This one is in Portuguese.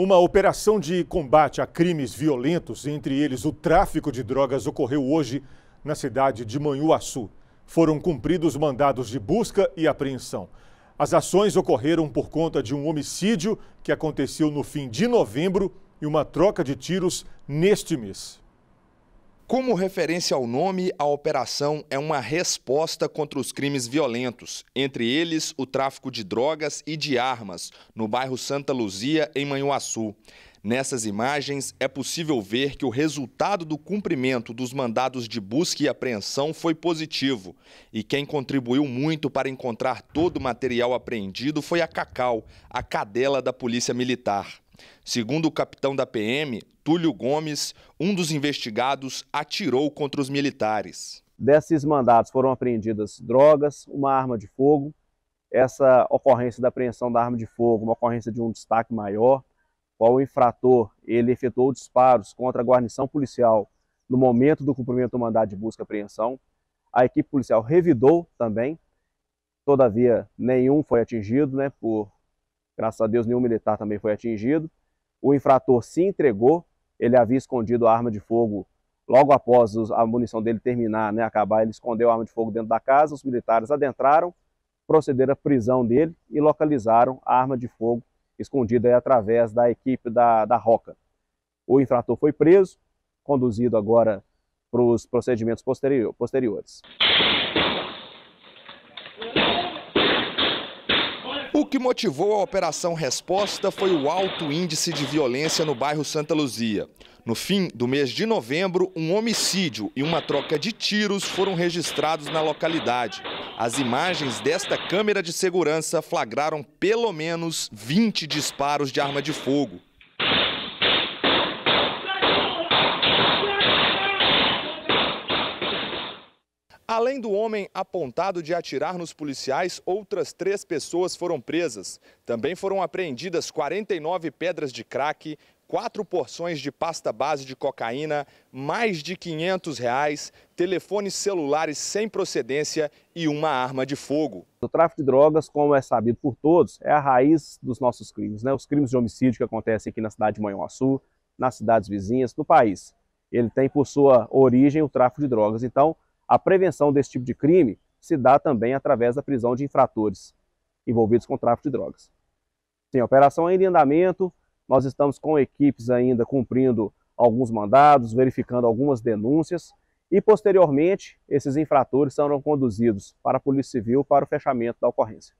Uma operação de combate a crimes violentos, entre eles o tráfico de drogas, ocorreu hoje na cidade de Manhuaçu. Foram cumpridos mandados de busca e apreensão. As ações ocorreram por conta de um homicídio que aconteceu no fim de novembro e uma troca de tiros neste mês. Como referência ao nome, a operação é uma resposta contra os crimes violentos, entre eles o tráfico de drogas e de armas, no bairro Santa Luzia, em Manhuaçu. Nessas imagens, é possível ver que o resultado do cumprimento dos mandados de busca e apreensão foi positivo. E quem contribuiu muito para encontrar todo o material apreendido foi a Cacau, a cadela da Polícia Militar. Segundo o capitão da PM, Túlio Gomes, um dos investigados atirou contra os militares. Desses mandados foram apreendidas drogas, uma arma de fogo. Essa ocorrência da apreensão da arma de fogo, uma ocorrência de um destaque maior, qual o infrator ele efetuou disparos contra a guarnição policial no momento do cumprimento do mandado de busca e apreensão. A equipe policial revidou também, todavia nenhum foi atingido né, por Graças a Deus, nenhum militar também foi atingido. O infrator se entregou, ele havia escondido a arma de fogo logo após a munição dele terminar, né, acabar, ele escondeu a arma de fogo dentro da casa, os militares adentraram, procederam à prisão dele e localizaram a arma de fogo escondida através da equipe da, da Roca. O infrator foi preso, conduzido agora para os procedimentos posteriores. que motivou a Operação Resposta foi o alto índice de violência no bairro Santa Luzia. No fim do mês de novembro, um homicídio e uma troca de tiros foram registrados na localidade. As imagens desta câmera de segurança flagraram pelo menos 20 disparos de arma de fogo. Além do homem apontado de atirar nos policiais, outras três pessoas foram presas. Também foram apreendidas 49 pedras de crack, quatro porções de pasta base de cocaína, mais de 500 reais, telefones celulares sem procedência e uma arma de fogo. O tráfico de drogas, como é sabido por todos, é a raiz dos nossos crimes, né? Os crimes de homicídio que acontecem aqui na cidade de Manhuaçu, nas cidades vizinhas, do país. Ele tem por sua origem o tráfico de drogas. Então, a prevenção desse tipo de crime se dá também através da prisão de infratores envolvidos com tráfico de drogas. Sim, a operação ainda é em andamento, nós estamos com equipes ainda cumprindo alguns mandados, verificando algumas denúncias e posteriormente esses infratores serão conduzidos para a Polícia Civil para o fechamento da ocorrência.